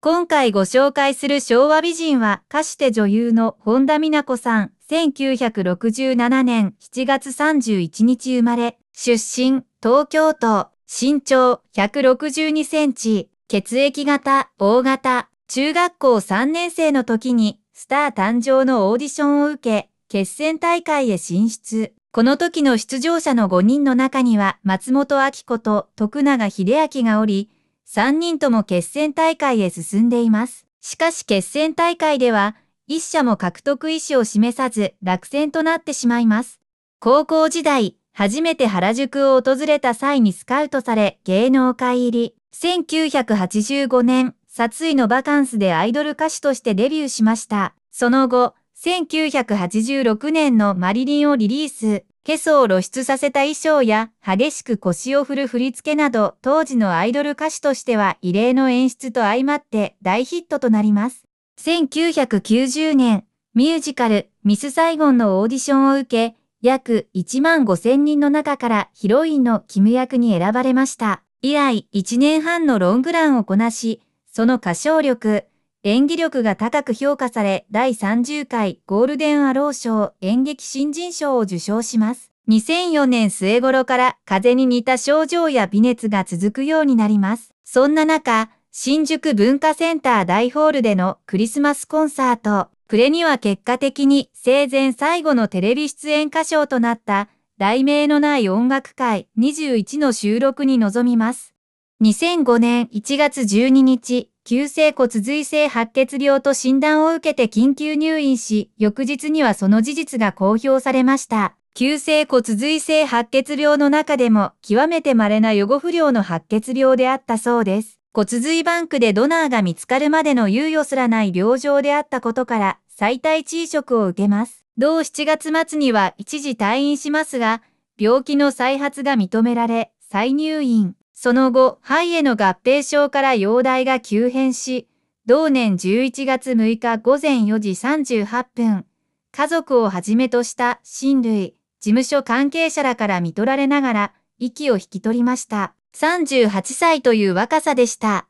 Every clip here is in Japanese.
今回ご紹介する昭和美人は、かして女優の本田美奈子さん、1967年7月31日生まれ、出身、東京都、身長162センチ、血液型、大型、中学校3年生の時に、スター誕生のオーディションを受け、決戦大会へ進出。この時の出場者の5人の中には、松本明子と徳永秀明がおり、3人とも決戦大会へ進んでいます。しかし決戦大会では、一社も獲得意思を示さず落選となってしまいます。高校時代、初めて原宿を訪れた際にスカウトされ芸能界入り。1985年、殺意のバカンスでアイドル歌手としてデビューしました。その後、1986年のマリリンをリリース。ケソを露出させた衣装や激しく腰を振る振り付けなど当時のアイドル歌手としては異例の演出と相まって大ヒットとなります。1990年、ミュージカルミス・サイゴンのオーディションを受け、約1万5千人の中からヒロインのキム役に選ばれました。以来1年半のロングランをこなし、その歌唱力、演技力が高く評価され、第30回ゴールデンアロー賞演劇新人賞を受賞します。2004年末頃から風邪に似た症状や微熱が続くようになります。そんな中、新宿文化センター大ホールでのクリスマスコンサート、暮れには結果的に生前最後のテレビ出演歌唱となった題名のない音楽会21の収録に臨みます。2005年1月12日、急性骨髄性白血病と診断を受けて緊急入院し、翌日にはその事実が公表されました。急性骨髄性白血病の中でも極めて稀な予後不良の白血病であったそうです。骨髄バンクでドナーが見つかるまでの猶予すらない病状であったことから、最大値移職を受けます。同7月末には一時退院しますが、病気の再発が認められ、再入院。その後、肺への合併症から容体が急変し、同年11月6日午前4時38分、家族をはじめとした親類、事務所関係者らから見取られながら、息を引き取りました。38歳という若さでした。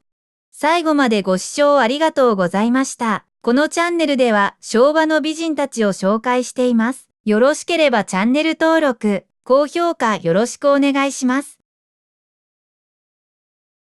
最後までご視聴ありがとうございました。このチャンネルでは昭和の美人たちを紹介しています。よろしければチャンネル登録、高評価よろしくお願いします。